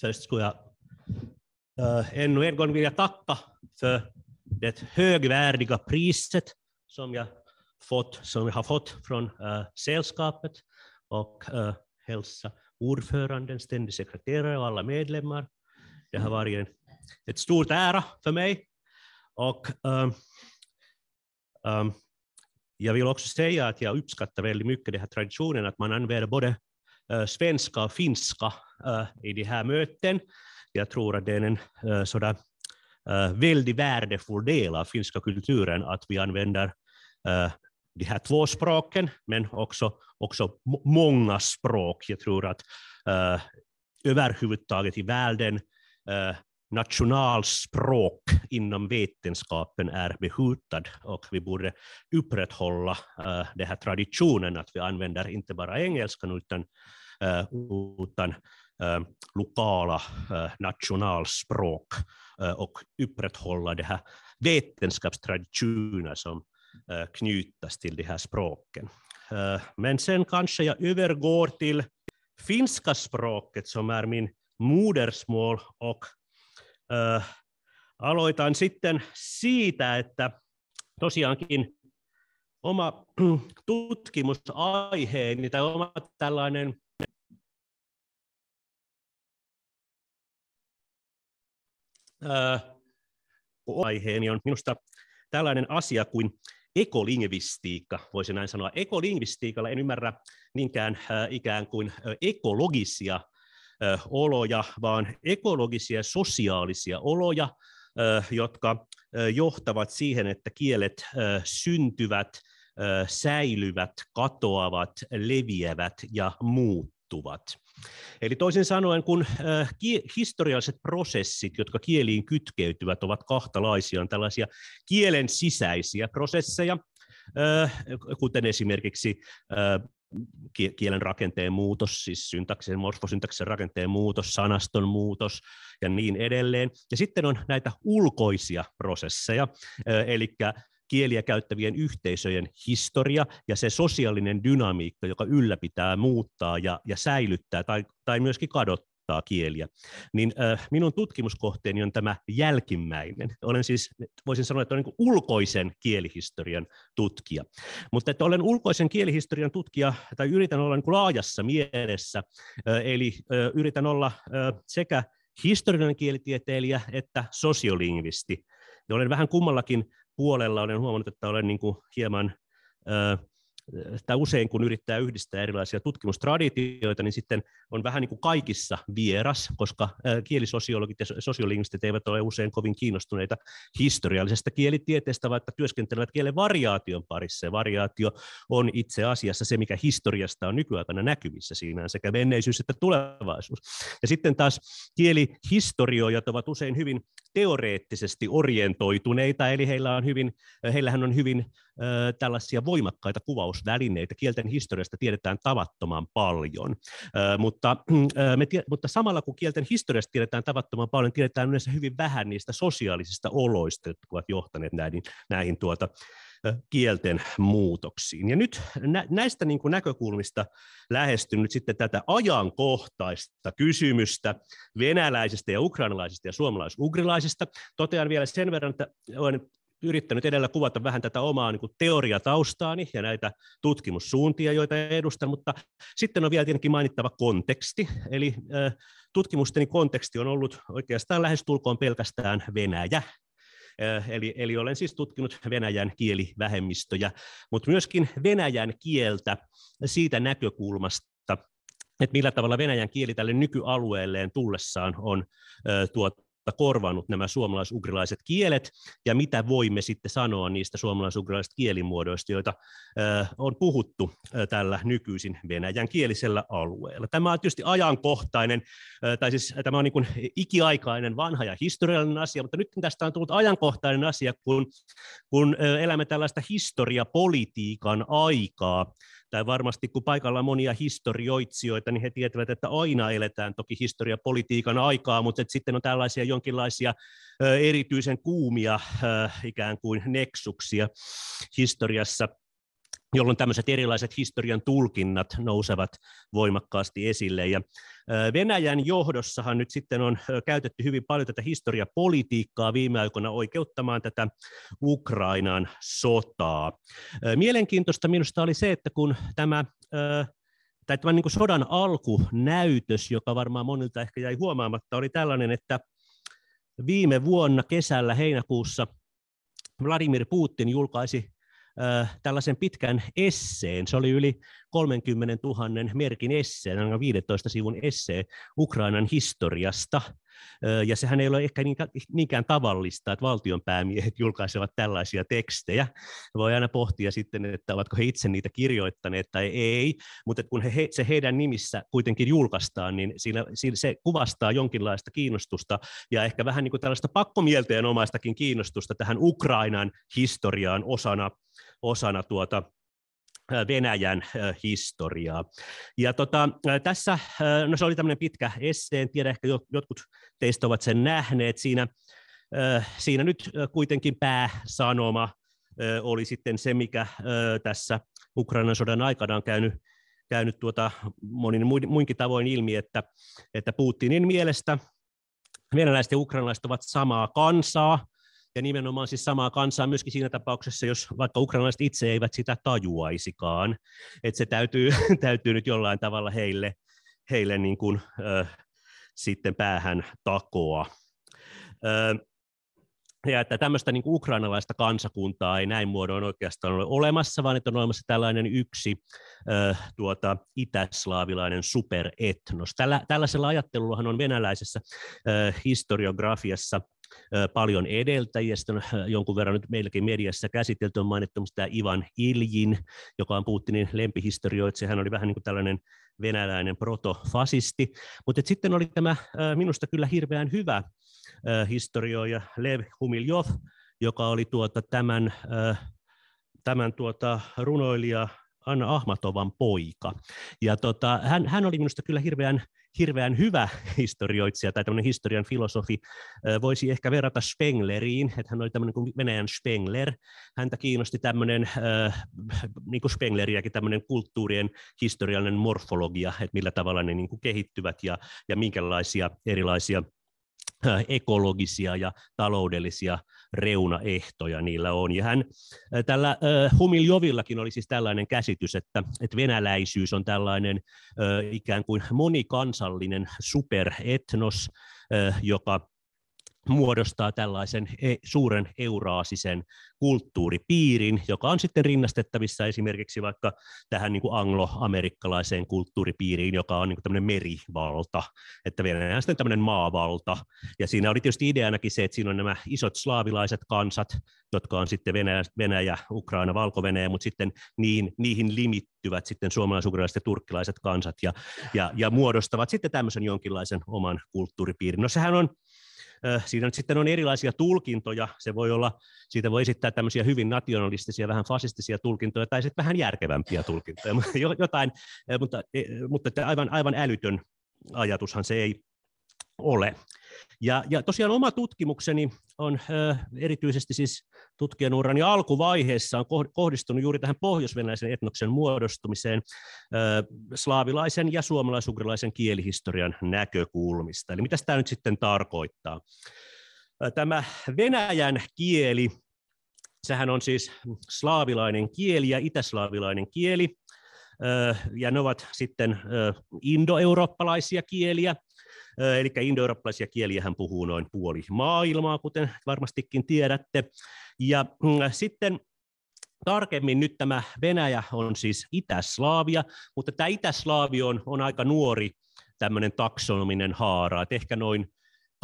så skulle jag ännu en gång vilja tacka för det högvärdiga priset som jag, fått, som jag har fått från uh, sällskapet och uh, hälsa ordföranden, ständig sekreterare och alla medlemmar. Det har varit en ett stort ära för mig. Och, um, um, jag vill också säga att jag uppskattar väldigt mycket den här traditionen att man använder både svenska och finska i de här möten. Jag tror att det är en sådär, väldigt värdefull del av finska kulturen att vi använder de här två språken, men också, också många språk. Jag tror att överhuvudtaget i världen nationalspråk inom vetenskapen är behotad och vi borde upprätthålla eh, den här traditionen att vi använder inte bara engelskan utan Äh, utan äh, lokala äh, nationalspråk och upprätthålla de här vetenskapstraditioner som knytas till de här språken. Men sen kanske jag övergår till finska språket som är min modersmål och aloitan sitten siitä, että tosiaankin oma tutkimusaiheeni tai oma tällainen ää, äh, aiheeni on minusta tällainen asia kuin ekolingvistiikka, voisi näin sanoa. Ekolingvistiikalla en ymmärrä niinkään ää, äh, ikään kuin äh, ekologisia ää, oloja, vaan ekologisia sosiaalisia oloja, ää, jotka johtavat siihen, että kielet syntyvät, säilyvät, katoavat, leviävät ja muuttuvat. Eli toisin sanoen, kun äh, historialliset prosessit, jotka kieliin kytkeytyvät, ovat kahtalaisia, on tällaisia kielen sisäisiä prosesseja, äh, kuten esimerkiksi äh, kielen rakenteen muutos, siis syntaksen, morfosyntaksen rakenteen muutos, sanaston muutos ja niin edelleen. Ja sitten on näitä ulkoisia prosesseja, eli kieliä käyttävien yhteisöjen historia ja se sosiaalinen dynamiikka, joka ylläpitää, muuttaa ja, ja säilyttää tai, tai myöskin kadottaa kieliä. Niin äh, minun tutkimuskohteeni on tämä jälkimmäinen. Olen siis, voisin sanoa, että olen niin ulkoisen kielihistorian tutkija. Mutta että olen ulkoisen kielihistorian tutkija, tai yritän olla niin laajassa mielessä, äh, eli äh, yritän olla äh, sekä historiallinen kielitieteilijä että sosiolingvisti. Ja olen vähän kummallakin puolella olen huomannut, että olen niin kuin hieman ö, että usein kun yrittää yhdistää erilaisia tutkimustraditioita, niin sitten on vähän niin kuin kaikissa vieras, koska kielisosiologit ja sosiolingvistit eivät ole usein kovin kiinnostuneita historiallisesta kielitieteestä, vaikka työskentelevät kielen variaation parissa. Ja variaatio on itse asiassa se, mikä historiasta on nykyaikana näkyvissä. Siinä on sekä menneisyys että tulevaisuus. Ja sitten taas kielihistorioijat ovat usein hyvin teoreettisesti orientoituneita, eli heillä on hyvin, heillähän on hyvin tällaisia voimakkaita kuvausvälineitä. Kielten historiasta tiedetään tavattoman paljon, mutta, me tie- mutta samalla kun kielten historiasta tiedetään tavattoman paljon, tiedetään yleensä hyvin vähän niistä sosiaalisista oloista, jotka ovat johtaneet näihin, näihin tuota, kielten muutoksiin. Ja nyt näistä niin kuin näkökulmista nyt sitten tätä ajankohtaista kysymystä venäläisistä ja ukrainalaisista ja suomalaisugrilaisista. Totean vielä sen verran, että olen yrittänyt edellä kuvata vähän tätä omaa niin kuin teoriataustaani ja näitä tutkimussuuntia, joita edustan, mutta sitten on vielä tietenkin mainittava konteksti, eli tutkimusteni konteksti on ollut oikeastaan lähestulkoon pelkästään Venäjä, Eli, eli olen siis tutkinut Venäjän kielivähemmistöjä, mutta myöskin Venäjän kieltä siitä näkökulmasta, että millä tavalla venäjän kieli tälle nykyalueelleen tullessaan on ö, tuota, korvannut nämä suomalais-ugrilaiset kielet, ja mitä voimme sitten sanoa niistä suomalais-ugrilaisista kielimuodoista, joita on puhuttu tällä nykyisin venäjän kielisellä alueella. Tämä on tietysti ajankohtainen, tai siis tämä on niin kuin ikiaikainen, vanha ja historiallinen asia, mutta nyt tästä on tullut ajankohtainen asia, kun, kun elämme tällaista historiapolitiikan aikaa, tai varmasti kun paikalla on monia historioitsijoita, niin he tietävät, että aina eletään toki historiapolitiikan aikaa, mutta että sitten on tällaisia jonkinlaisia erityisen kuumia ikään kuin neksuksia historiassa, jolloin tämmöiset erilaiset historian tulkinnat nousevat voimakkaasti esille. Ja Venäjän johdossahan nyt sitten on käytetty hyvin paljon tätä historiapolitiikkaa viime aikoina oikeuttamaan tätä Ukrainan sotaa. Mielenkiintoista minusta oli se, että kun tämä tai tämä niin sodan alkunäytös, joka varmaan monilta ehkä jäi huomaamatta, oli tällainen, että viime vuonna kesällä heinäkuussa Vladimir Putin julkaisi tällaisen pitkän esseen. Se oli yli 30 000 merkin esseen, 15 sivun esseen Ukrainan historiasta – ja sehän ei ole ehkä niinkään tavallista, että valtionpäämiehet julkaisevat tällaisia tekstejä. Voi aina pohtia sitten, että ovatko he itse niitä kirjoittaneet tai ei, mutta kun he, se heidän nimissä kuitenkin julkaistaan, niin siinä, siinä se kuvastaa jonkinlaista kiinnostusta ja ehkä vähän niin kuin tällaista pakkomielteenomaistakin kiinnostusta tähän Ukrainan historiaan osana, osana tuota, Venäjän historiaa. Ja tota, tässä, no se oli tämmöinen pitkä esse, en tiedä, ehkä jotkut teistä ovat sen nähneet, siinä, siinä nyt kuitenkin pääsanoma oli sitten se, mikä tässä Ukrainan sodan aikana on käynyt, käynyt tuota monin muinkin tavoin ilmi, että, että Putinin mielestä venäläiset ja ukrainalaiset ovat samaa kansaa, ja nimenomaan siis samaa kansaa myöskin siinä tapauksessa, jos vaikka ukrainalaiset itse eivät sitä tajuaisikaan, että se täytyy, täytyy nyt jollain tavalla heille, heille niin kuin, äh, sitten päähän takoa. Äh, ja että tämmöistä niin kuin ukrainalaista kansakuntaa ei näin muodoin oikeastaan ole olemassa, vaan että on olemassa tällainen yksi äh, tuota, itäslaavilainen superetnos. Tällä, tällaisella ajattelullahan on venäläisessä äh, historiografiassa – paljon edeltäjiä. Sitten no, on jonkun verran nyt meilläkin mediassa käsitelty on mainittu tämä Ivan Iljin, joka on Putinin lempihistorioitsi, Hän oli vähän niin kuin tällainen venäläinen protofasisti. Mutta sitten oli tämä minusta kyllä hirveän hyvä historioija Lev Humiljov, joka oli tuota tämän, tämän tuota runoilija Anna Ahmatovan poika. Ja tota, hän, hän oli minusta kyllä hirveän, hirveän hyvä historioitsija tai tämmöinen historian filosofi. Voisi ehkä verrata Spengleriin, että hän oli tämmöinen kuin Venäjän Spengler. Häntä kiinnosti tämmöinen, niin kuin Spengleriäkin, tämmöinen kulttuurien historiallinen morfologia, että millä tavalla ne niin kuin kehittyvät ja, ja minkälaisia erilaisia ekologisia ja taloudellisia reunaehtoja niillä on. Ja hän, tällä Humiljovillakin oli siis tällainen käsitys, että, että venäläisyys on tällainen ikään kuin monikansallinen superetnos, joka muodostaa tällaisen e, suuren euraasisen kulttuuripiirin, joka on sitten rinnastettavissa esimerkiksi vaikka tähän niin kuin angloamerikkalaiseen kulttuuripiiriin, joka on niin kuin tämmöinen merivalta, että Venäjä on sitten tämmöinen maavalta. Ja siinä oli tietysti ideanakin se, että siinä on nämä isot slaavilaiset kansat, jotka on sitten Venäjä, Venäjä Ukraina, Valko-Venäjä, mutta sitten niihin, niihin limittyvät sitten suomalais ja turkkilaiset kansat ja, ja, ja muodostavat sitten tämmöisen jonkinlaisen oman kulttuuripiirin. No sehän on Äh, siinä nyt sitten on erilaisia tulkintoja. Se voi olla, siitä voi esittää tämmöisiä hyvin nationalistisia, vähän fasistisia tulkintoja tai sitten vähän järkevämpiä tulkintoja. Jotain, äh, mutta, e, mutta aivan, aivan älytön ajatushan se ei ole. Ja, ja tosiaan oma tutkimukseni on ö, erityisesti siis tutkijan urani alkuvaiheessa on kohdistunut juuri tähän pohjoisvenäläisen etnoksen muodostumiseen ö, slaavilaisen ja suomalaisugrilaisen kielihistorian näkökulmista. Eli mitä tämä nyt sitten tarkoittaa? Tämä venäjän kieli, sehän on siis slaavilainen kieli ja itäslaavilainen kieli, ja ne ovat sitten indoeurooppalaisia kieliä, Eli indoeurooppalaisia kieliä hän puhuu noin puoli maailmaa, kuten varmastikin tiedätte. Ja mm, sitten tarkemmin nyt tämä Venäjä on siis Itä-Slaavia, mutta tämä Itä-Slaavi on, on aika nuori tämmöinen taksonominen haara, että ehkä noin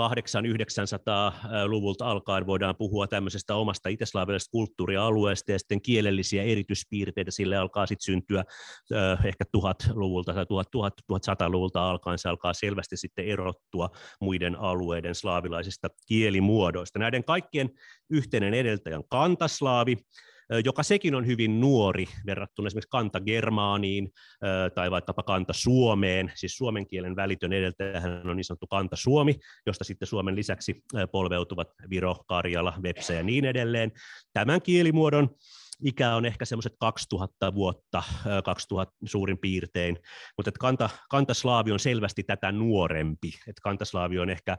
800-900-luvulta alkaen voidaan puhua tämmöisestä omasta itäslaavilaisesta kulttuurialueesta ja sitten kielellisiä erityispiirteitä sille alkaa sitten syntyä äh, ehkä 1000-luvulta tai 1100-luvulta alkaen se alkaa selvästi sitten erottua muiden alueiden slaavilaisista kielimuodoista. Näiden kaikkien yhteinen edeltäjän kantaslaavi, joka sekin on hyvin nuori verrattuna esimerkiksi kantagermaaniin tai vaikkapa Suomeen. siis suomen kielen välitön edeltäjähän on niin sanottu suomi josta sitten Suomen lisäksi polveutuvat Viro, Karjala, Vepsä ja niin edelleen. Tämän kielimuodon ikä on ehkä semmoiset 2000 vuotta, 2000 suurin piirtein, mutta että kanta, kantaslaavi on selvästi tätä nuorempi. Että kantaslaavi on ehkä,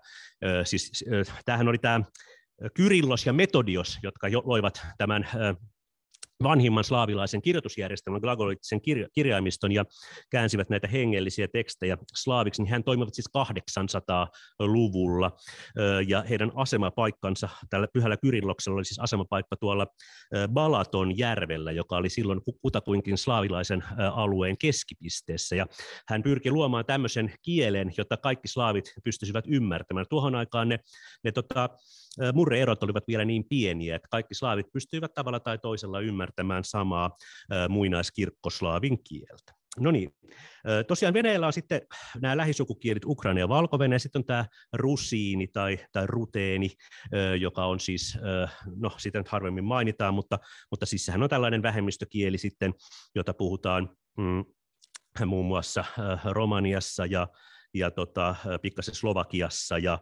siis tämähän oli tämä Kyrillos ja Metodios, jotka jo loivat tämän vanhimman slaavilaisen kirjoitusjärjestelmän, glagolitisen kirja, kirjaimiston ja käänsivät näitä hengellisiä tekstejä slaaviksi, niin hän toimivat siis 800-luvulla. Ja heidän asemapaikkansa tällä Pyhällä Kyrilloksella oli siis asemapaikka tuolla Balaton järvellä, joka oli silloin kutakuinkin slaavilaisen alueen keskipisteessä. Ja hän pyrki luomaan tämmöisen kielen, jota kaikki slaavit pystyisivät ymmärtämään. Tuohon aikaan ne, ne tota, murreerot olivat vielä niin pieniä, että kaikki slaavit pystyivät tavalla tai toisella ymmärtämään samaa muinaiskirkkoslaavin kieltä. No niin, tosiaan Venäjällä on sitten nämä lähisukukielit Ukraina ja valko ja sitten on tämä rusiini tai, tai ruteeni, joka on siis, no sitä nyt harvemmin mainitaan, mutta, mutta siis sehän on tällainen vähemmistökieli sitten, jota puhutaan mm, muun muassa Romaniassa ja, ja tota, pikkasen Slovakiassa ja,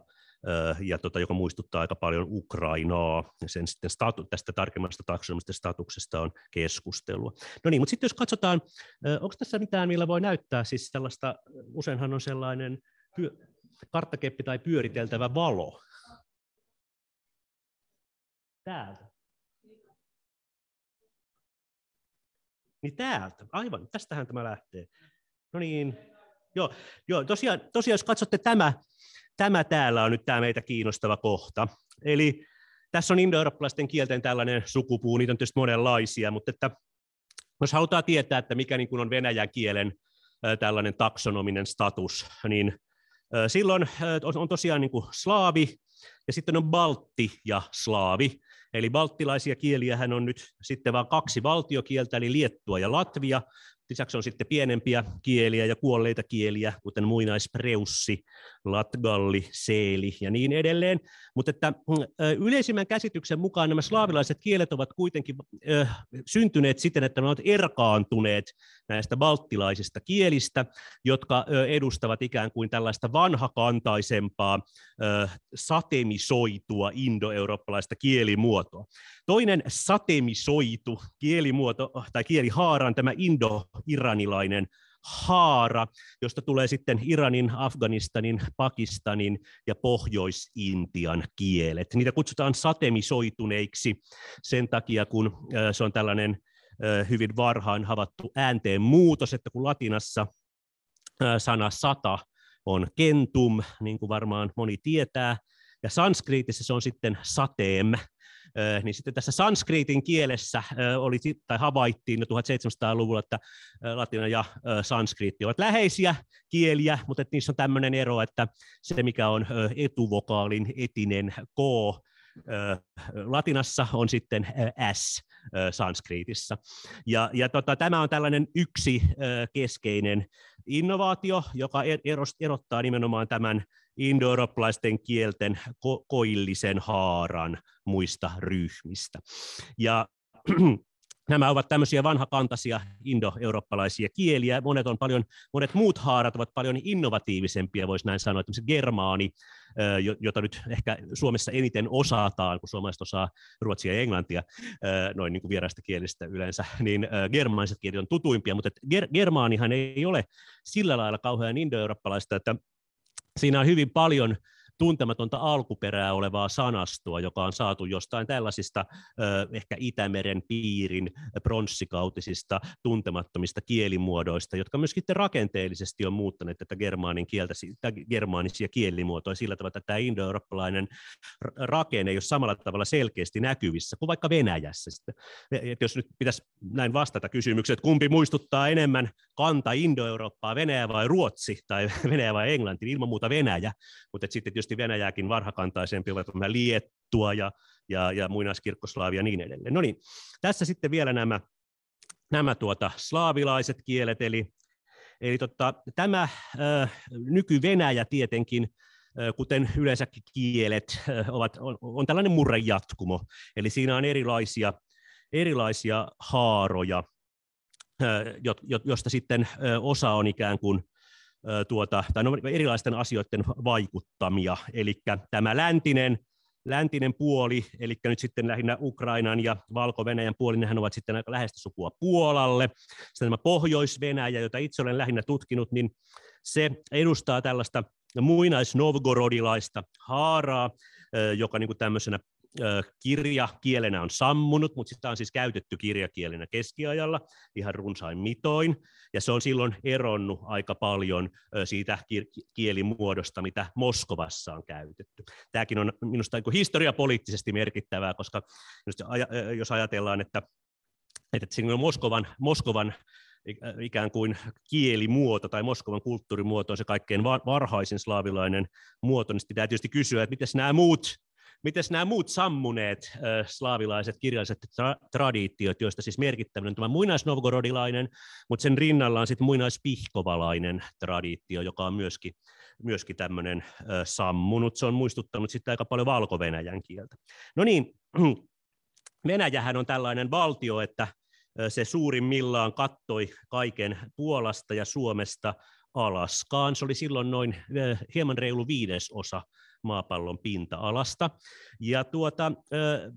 Äh, ja tota, joka muistuttaa aika paljon Ukrainaa. Sen sitten statu, tästä tarkemmasta taksonomista statuksesta on keskustelua. No niin, mutta sitten jos katsotaan, äh, onko tässä mitään, millä voi näyttää siis sellaista, äh, useinhan on sellainen pyö, karttakeppi tai pyöriteltävä valo. Täältä. Niin täältä, aivan, tästähän tämä lähtee. No niin, joo, joo tosiaan, tosiaan, jos katsotte tämä, tämä täällä on nyt tämä meitä kiinnostava kohta. Eli tässä on indoeurooppalaisten kielten tällainen sukupuu, niitä on tietysti monenlaisia, mutta että jos halutaan tietää, että mikä niin on venäjän kielen tällainen taksonominen status, niin silloin on tosiaan niin kuin slaavi, ja sitten on baltti ja slaavi. Eli balttilaisia kieliähän on nyt sitten vain kaksi valtiokieltä, eli Liettua ja Latvia. Lisäksi on sitten pienempiä kieliä ja kuolleita kieliä, kuten muinaispreussi latgalli, seeli ja niin edelleen. Mutta että mm, yleisimmän käsityksen mukaan nämä slaavilaiset kielet ovat kuitenkin syntyneet siten, että ne ovat erkaantuneet näistä balttilaisista kielistä, jotka edustavat ikään kuin tällaista vanhakantaisempaa satemisoitua indoeurooppalaista kielimuotoa. Toinen satemisoitu kielimuoto tai kielihaara on tämä indo-iranilainen haara, josta tulee sitten Iranin, Afganistanin, Pakistanin ja Pohjois-Intian kielet. Niitä kutsutaan satemisoituneiksi sen takia, kun äh, se on tällainen äh, hyvin varhain havattu äänteen muutos, että kun latinassa äh, sana sata on kentum, niin kuin varmaan moni tietää, ja sanskriitissä se on sitten sateem, Äh, niin sitten tässä sanskriitin kielessä äh, oli, tai havaittiin jo 1700-luvulla, että äh, latina ja sanskriitti ovat läheisiä kieliä, mutta että niissä on tämmöinen ero, että se mikä on etuvokaalin etinen K, latinassa on sitten S sanskriitissa. Ja, ja tota, tämä on tällainen yksi keskeinen innovaatio, joka er- erottaa nimenomaan tämän indoeurooppalaisten kielten ko- koillisen haaran muista ryhmistä. Ja nämä ovat tämmöisiä vanhakantaisia indoeurooppalaisia kieliä. Monet, on paljon, monet muut haarat ovat paljon innovatiivisempia, voisi näin sanoa. Tämmöiset germaani, jota nyt ehkä Suomessa eniten osataan, kun suomalaiset osaa ruotsia ja englantia, noin niin kuin vieraista kielistä yleensä, niin germaaniset kielet on tutuimpia, mutta germaanihan ei ole sillä lailla kauhean indoeurooppalaista, että Siinä on hyvin paljon tuntematonta alkuperää olevaa sanastoa, joka on saatu jostain tällaisista ehkä Itämeren piirin pronssikautisista tuntemattomista kielimuodoista, jotka myöskin rakenteellisesti on muuttaneet tätä germaanin kieltä, germaanisia kielimuotoja sillä tavalla, että tämä indoeurooppalainen rakenne ei ole samalla tavalla selkeästi näkyvissä kuin vaikka Venäjässä. Et jos nyt pitäisi näin vastata kysymykseen, että kumpi muistuttaa enemmän kanta Indo-Eurooppaa, Venäjä vai Ruotsi tai Venäjä vai Englanti, niin ilman muuta Venäjä, mutta sitten tietysti tietysti Venäjääkin varhakantaisempi, ovat Liettua ja, ja, ja muinaiskirkkoslaavia ja niin edelleen. No niin, tässä sitten vielä nämä, nämä tuota, slaavilaiset kielet, eli, eli tota, tämä ö, nyky-Venäjä tietenkin, kuten yleensäkin kielet, ovat, on, on tällainen murrejatkumo, eli siinä on erilaisia, erilaisia haaroja, josta sitten osa on ikään kuin tuota, tai no, erilaisten asioiden vaikuttamia. Eli tämä läntinen, läntinen puoli, eli nyt sitten lähinnä Ukrainan ja Valko-Venäjän puoli, nehän ovat sitten aika lähestä sukua Puolalle. Sitten tämä Pohjois-Venäjä, jota itse olen lähinnä tutkinut, niin se edustaa tällaista muinais-novgorodilaista haaraa, joka niin kuin tämmöisenä kirja kielenä on sammunut, mutta sitä on siis käytetty kirjakielenä keskiajalla ihan runsain mitoin, ja se on silloin eronnut aika paljon siitä kielimuodosta, mitä Moskovassa on käytetty. Tämäkin on minusta niinku historiapoliittisesti merkittävää, koska jos ajatellaan, että, että siinä on Moskovan, Moskovan ikään kuin kielimuoto tai Moskovan kulttuurimuoto on se kaikkein varhaisin slaavilainen muoto, niin sitten täytyy tietysti kysyä, että miten nämä muut Miten nämä muut sammuneet äh, slaavilaiset kirjalliset tra- traditiot, joista siis merkittävän on tämä muinaisnovgorodilainen, mutta sen rinnalla on sitten muinaispihkovalainen traditio, joka on myöskin myöskin tämmöinen äh, sammunut. Se on muistuttanut sitten aika paljon valko kieltä. No niin, Venäjähän on tällainen valtio, että se suurimmillaan kattoi kaiken Puolasta ja Suomesta Alaskaan. Se oli silloin noin hieman reilu viidesosa maapallon pinta-alasta. Ja tuota,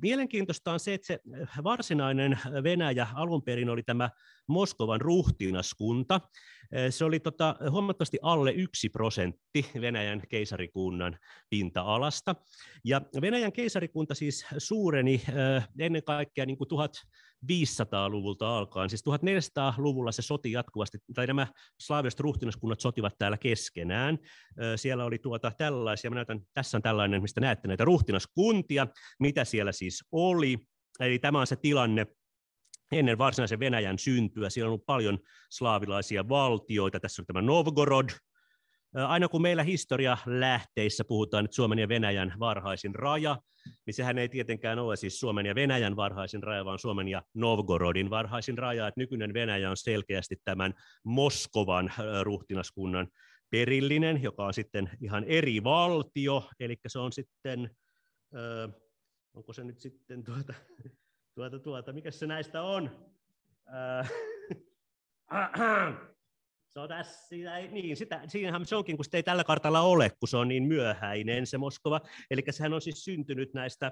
mielenkiintoista on se, että se varsinainen Venäjä alun perin oli tämä Moskovan ruhtinaskunta. Se oli tota, huomattavasti alle yksi prosentti Venäjän keisarikunnan pinta-alasta. Ja Venäjän keisarikunta siis suureni ennen kaikkea niin kuin 1500 luvulta alkaen. Siis 1400-luvulla se soti jatkuvasti, tai nämä slaaviset ruhtinaskunnat sotivat täällä keskenään. Siellä oli tuota tällaisia, mä näytän, tässä on tällainen, mistä näette näitä ruhtinaskuntia, mitä siellä siis oli. Eli tämä on se tilanne ennen varsinaisen Venäjän syntyä. Siellä on ollut paljon slaavilaisia valtioita. Tässä on tämä Novgorod, aina kun meillä historia lähteissä puhutaan nyt Suomen ja Venäjän varhaisin raja, niin sehän ei tietenkään ole siis Suomen ja Venäjän varhaisin raja, vaan Suomen ja Novgorodin varhaisin raja. Että nykyinen Venäjä on selkeästi tämän Moskovan ruhtinaskunnan perillinen, joka on sitten ihan eri valtio, eli se on sitten, äh, onko se nyt sitten tuota, tuota, tuota, mikä se näistä on? Äh, äh se on tässä, siinä, niin, sitä, siinähän se onkin, kun sitä ei tällä kartalla ole, kun se on niin myöhäinen se Moskova. Eli sehän on siis syntynyt näistä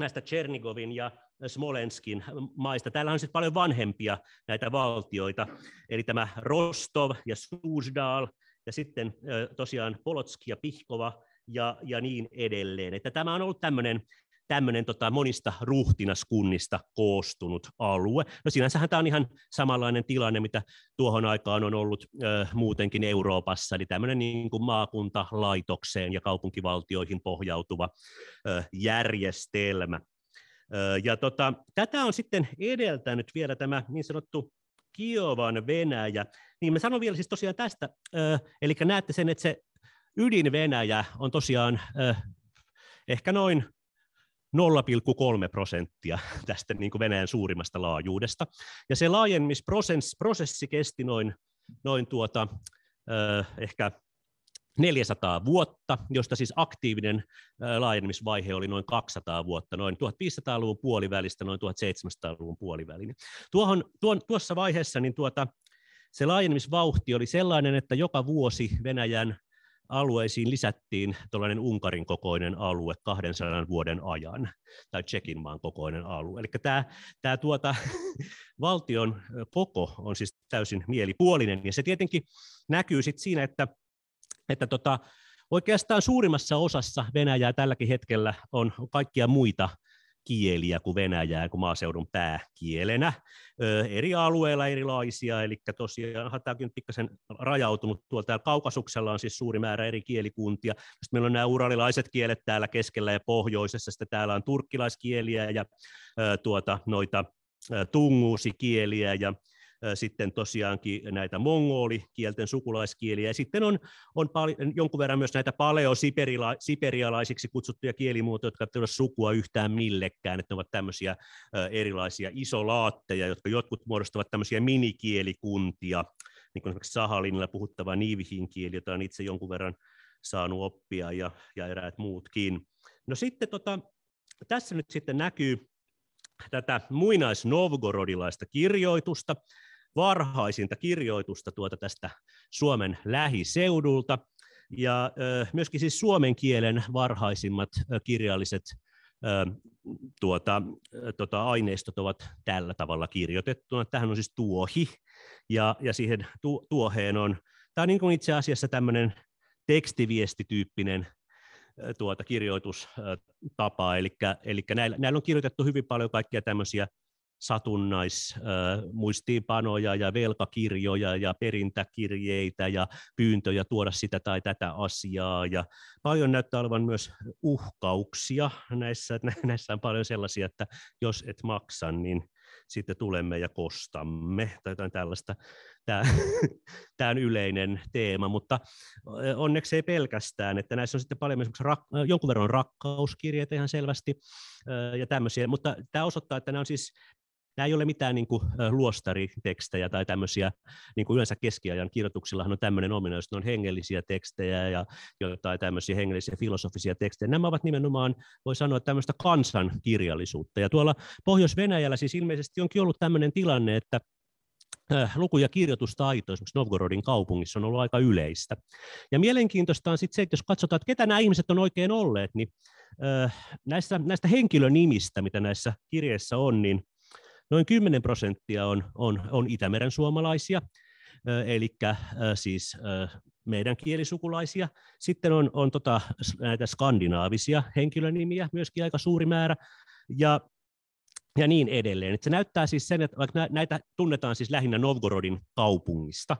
näistä Chernigovin ja Smolenskin maista. Täällä on sitten paljon vanhempia näitä valtioita, eli tämä Rostov ja Suzdal, ja sitten tosiaan Polotski ja Pihkova ja, ja niin edelleen. Että tämä on ollut tämmöinen tämmöinen tota, monista ruhtinaskunnista koostunut alue. No sinänsähän tämä on ihan samanlainen tilanne, mitä tuohon aikaan on ollut ö, muutenkin Euroopassa, eli tämmöinen niin kuin maakuntalaitokseen ja kaupunkivaltioihin pohjautuva ö, järjestelmä. Ö, ja tota, tätä on sitten edeltänyt vielä tämä niin sanottu Kiovan Venäjä. Niin mä sanon vielä siis tosiaan tästä, ö, eli näette sen, että se ydin Venäjä on tosiaan ö, ehkä noin 0,3 prosenttia tästä niin kuin Venäjän suurimmasta laajuudesta. Ja se laajenmisprosessi kesti noin, noin tuota, äh, ehkä 400 vuotta, josta siis aktiivinen laajenemisvaihe oli noin 200 vuotta, noin 1500-luvun puolivälistä, noin 1700-luvun puolivälin. Tuohon, tuon, tuossa vaiheessa niin tuota, se laajenemisvauhti oli sellainen, että joka vuosi Venäjän alueisiin lisättiin tällainen Unkarin kokoinen alue 200 vuoden ajan, tai Tsekin maan kokoinen alue. Eli tämä, tämä tuota, valtion koko on siis täysin mielipuolinen, ja se tietenkin näkyy sitten siinä, että, että tota, oikeastaan suurimmassa osassa Venäjää tälläkin hetkellä on kaikkia muita kieliä kuin Venäjää kuin maaseudun pääkielenä. Ö, eri alueilla erilaisia, eli tosiaan tämäkin on pikkasen rajautunut tuolta. Täällä Kaukasuksella on siis suuri määrä eri kielikuntia. Sitten meillä on nämä uralilaiset kielet täällä keskellä ja pohjoisessa. Sitten täällä on turkkilaiskieliä ja ö, tuota, noita tunguusikieliä ja sitten tosiaankin näitä mongolikielten sukulaiskieliä, ja sitten on, on pal- jonkun verran myös näitä paleosiperialaisiksi kutsuttuja kielimuotoja, jotka eivät ole sukua yhtään millekään, että ne ovat tämmöisiä erilaisia isolaatteja, jotka jotkut muodostavat tämmöisiä minikielikuntia, niin kuin esimerkiksi Sahalinilla puhuttava niivihin kieli, jota on itse jonkun verran saanut oppia ja, ja eräät muutkin. No sitten tota, tässä nyt sitten näkyy tätä muinais-novgorodilaista kirjoitusta, varhaisinta kirjoitusta tuota tästä Suomen lähiseudulta. Ja myöskin siis suomen kielen varhaisimmat kirjalliset tuota, tuota, aineistot ovat tällä tavalla kirjoitettuna. Tähän on siis tuohi, ja, ja siihen tu, tuoheen on, tämä on niin kuin itse asiassa tämmöinen tekstiviestityyppinen tuota, kirjoitustapa, eli, eli näillä, näillä on kirjoitettu hyvin paljon kaikkia tämmöisiä satunnaismuistiinpanoja ja velkakirjoja ja perintäkirjeitä ja pyyntöjä tuoda sitä tai tätä asiaa. Ja paljon näyttää olevan myös uhkauksia. Näissä, näissä on paljon sellaisia, että jos et maksa, niin sitten tulemme ja kostamme tai jotain tällaista. Tämä, tämä on yleinen teema, mutta onneksi ei pelkästään, että näissä on sitten paljon esimerkiksi rak- jonkun verran rakkauskirjeitä ihan selvästi ja tämmöisiä, mutta tämä osoittaa, että nämä on siis nämä ei ole mitään niin kuin, luostaritekstejä tai tämmöisiä, niin kuin yleensä keskiajan kirjoituksillahan on tämmöinen ominaisuus, ne on hengellisiä tekstejä ja jotain tämmöisiä hengellisiä filosofisia tekstejä. Nämä ovat nimenomaan, voi sanoa, tämmöistä kansankirjallisuutta. Ja tuolla Pohjois-Venäjällä siis ilmeisesti onkin ollut tämmöinen tilanne, että luku- ja kirjoitustaito esimerkiksi Novgorodin kaupungissa on ollut aika yleistä. Ja mielenkiintoista on sitten se, että jos katsotaan, että ketä nämä ihmiset on oikein olleet, niin näistä, näistä henkilönimistä, mitä näissä kirjeissä on, niin noin 10 prosenttia on, on, on Itämeren suomalaisia, eli siis meidän kielisukulaisia. Sitten on, on tota, näitä skandinaavisia henkilönimiä, myöskin aika suuri määrä. Ja ja niin edelleen. Et se näyttää siis sen, että vaikka näitä tunnetaan siis lähinnä Novgorodin kaupungista,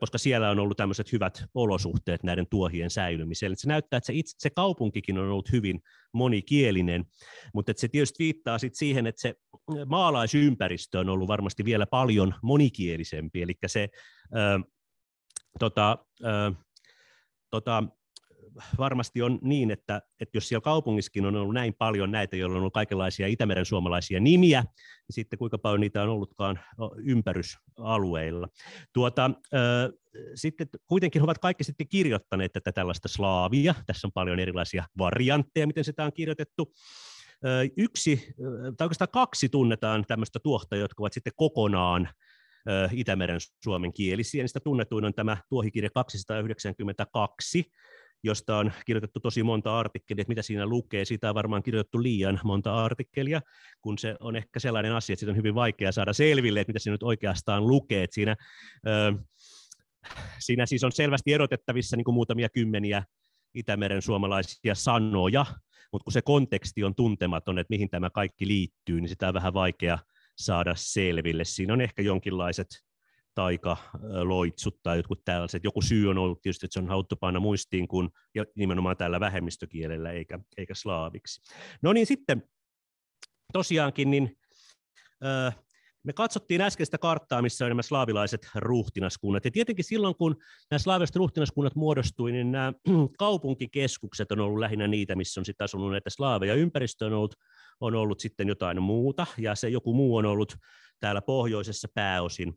koska siellä on ollut tämmöiset hyvät olosuhteet näiden tuohien säilymiselle. se näyttää, että se, itse, se kaupunkikin on ollut hyvin monikielinen, mutta se tietysti viittaa sit siihen, että se maalaisympäristö on ollut varmasti vielä paljon monikielisempi, eli se ö, tota, ö, tota, varmasti on niin, että, että jos siellä kaupungissakin on ollut näin paljon näitä, joilla on ollut kaikenlaisia Itämeren suomalaisia nimiä, niin sitten kuinka paljon niitä on ollutkaan ympärysalueilla. Tuota, ö, sitten kuitenkin ovat kaikki sitten kirjoittaneet tätä tällaista slaavia. Tässä on paljon erilaisia variantteja, miten sitä on kirjoitettu. Yksi, tai oikeastaan kaksi tunnetaan tämmöistä tuohta, jotka ovat sitten kokonaan Itämeren suomen kielisiä. Niistä tunnetuin on tämä tuohikirja 292, josta on kirjoitettu tosi monta artikkelia, että mitä siinä lukee. Siitä on varmaan kirjoitettu liian monta artikkelia, kun se on ehkä sellainen asia, että siitä on hyvin vaikea saada selville, että mitä siinä nyt oikeastaan lukee. Että siinä, siinä siis on selvästi erotettavissa niin kuin muutamia kymmeniä Itämeren suomalaisia sanoja, mutta kun se konteksti on tuntematon, että mihin tämä kaikki liittyy, niin sitä on vähän vaikea saada selville. Siinä on ehkä jonkinlaiset taikaloitsut tai jotkut tällaiset. Joku syy on ollut tietysti, että se on haluttu panna muistiin, kun ja nimenomaan tällä vähemmistökielellä eikä, eikä slaaviksi. No niin sitten tosiaankin, niin me katsottiin äsken sitä karttaa, missä oli nämä slaavilaiset ruhtinaskunnat. Ja tietenkin silloin, kun nämä slaavilaiset ruhtinaskunnat muodostui, niin nämä kaupunkikeskukset on ollut lähinnä niitä, missä on sitten asunut näitä slaaveja. Ympäristö on ollut, on ollut sitten jotain muuta, ja se joku muu on ollut täällä pohjoisessa pääosin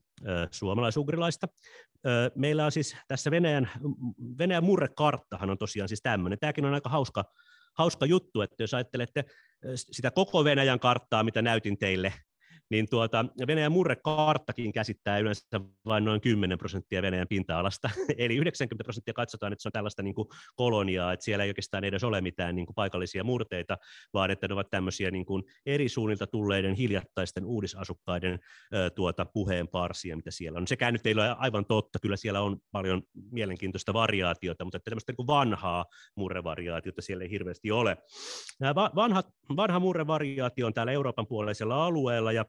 suomalaisugrilaista. Meillä on siis tässä Venäjän, Venäjän murrekarttahan on tosiaan siis tämmöinen. Tämäkin on aika hauska, hauska juttu, että jos ajattelette sitä koko Venäjän karttaa, mitä näytin teille niin tuota, Venäjän murrekarttakin käsittää yleensä vain noin 10 prosenttia Venäjän pinta-alasta. Eli 90 prosenttia katsotaan, että se on tällaista niin kuin koloniaa, että siellä ei oikeastaan edes ole mitään niin kuin paikallisia murteita, vaan että ne ovat tämmöisiä niin kuin eri suunnilta tulleiden hiljattaisten uudisasukkaiden tuota, puheenparsia, mitä siellä on. Sekään nyt ei ole aivan totta, kyllä siellä on paljon mielenkiintoista variaatiota, mutta että tämmöistä niin kuin vanhaa murrevariaatiota siellä ei hirveästi ole. Nämä vanha, vanha murrevariaatio on täällä Euroopan puoleisella alueella, ja